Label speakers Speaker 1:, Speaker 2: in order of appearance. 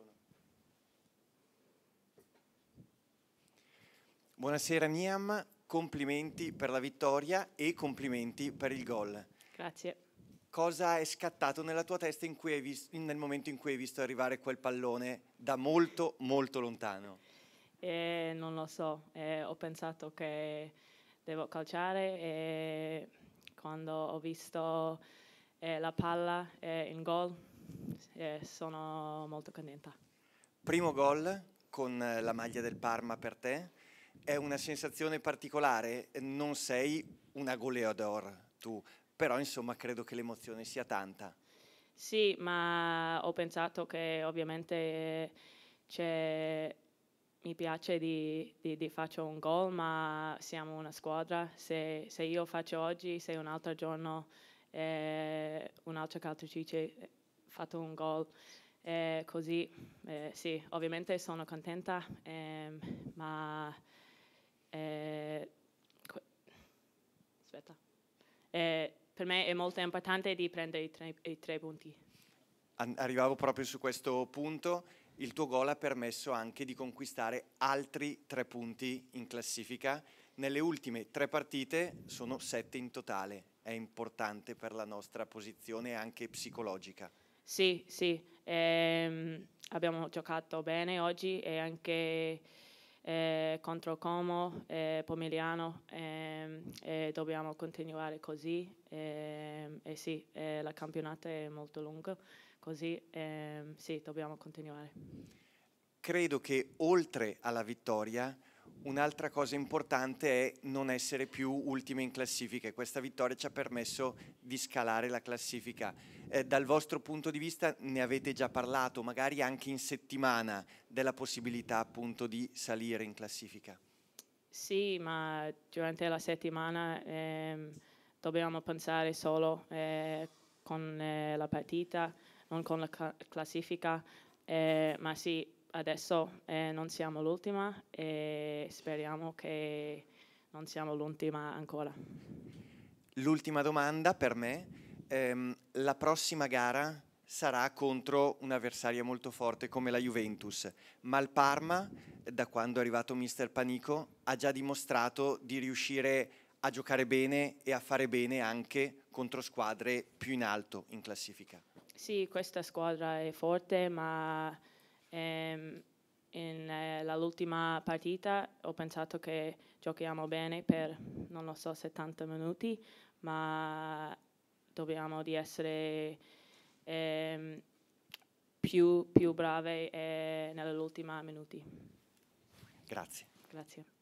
Speaker 1: nessuno. Buonasera Niam, complimenti per la vittoria e complimenti per il gol. Grazie. Cosa è scattato nella tua testa visto, nel momento in cui hai visto arrivare quel pallone da molto, molto lontano?
Speaker 2: Eh, non lo so, eh, ho pensato che devo calciare e quando ho visto eh, la palla eh, in gol eh, sono molto contenta.
Speaker 1: Primo gol con eh, la maglia del Parma per te, è una sensazione particolare, non sei una goleador tu, però insomma credo che l'emozione sia tanta.
Speaker 2: Sì, ma ho pensato che ovviamente mi piace di, di, di fare un gol, ma siamo una squadra. Se, se io faccio oggi, se un altro giorno eh, un altro calciatore fatto un gol. Eh, così, eh, sì, ovviamente sono contenta, ehm, ma... Eh, aspetta. Eh, per me è molto importante di prendere i tre, i tre punti.
Speaker 1: arrivavo proprio su questo punto. Il tuo gol ha permesso anche di conquistare altri tre punti in classifica. Nelle ultime tre partite sono sette in totale. È importante per la nostra posizione anche psicologica.
Speaker 2: Sì, sì, ehm, abbiamo giocato bene oggi e anche eh, contro Como, eh, Pomigliano, ehm, e dobbiamo continuare così. Ehm, e sì, eh, la campionata è molto lunga, così ehm, sì, dobbiamo continuare.
Speaker 1: Credo che oltre alla vittoria Un'altra cosa importante è non essere più ultime in classifica e questa vittoria ci ha permesso di scalare la classifica. Eh, dal vostro punto di vista ne avete già parlato, magari anche in settimana, della possibilità appunto di salire in classifica.
Speaker 2: Sì, ma durante la settimana eh, dobbiamo pensare solo eh, con eh, la partita, non con la classifica, eh, ma sì, adesso eh, non siamo l'ultima e speriamo che non siamo l'ultima ancora.
Speaker 1: L'ultima domanda per me, ehm, la prossima gara sarà contro un avversario molto forte come la Juventus, ma il Parma, da quando è arrivato mister Panico, ha già dimostrato di riuscire a giocare bene e a fare bene anche contro squadre più in alto in classifica.
Speaker 2: Sì, questa squadra è forte, ma e, ehm, nell'ultima eh, partita ho pensato che giochiamo bene per, non lo so, 70 minuti, ma dobbiamo di essere eh, più, più brave eh, nell'ultima minuti. Grazie. Grazie.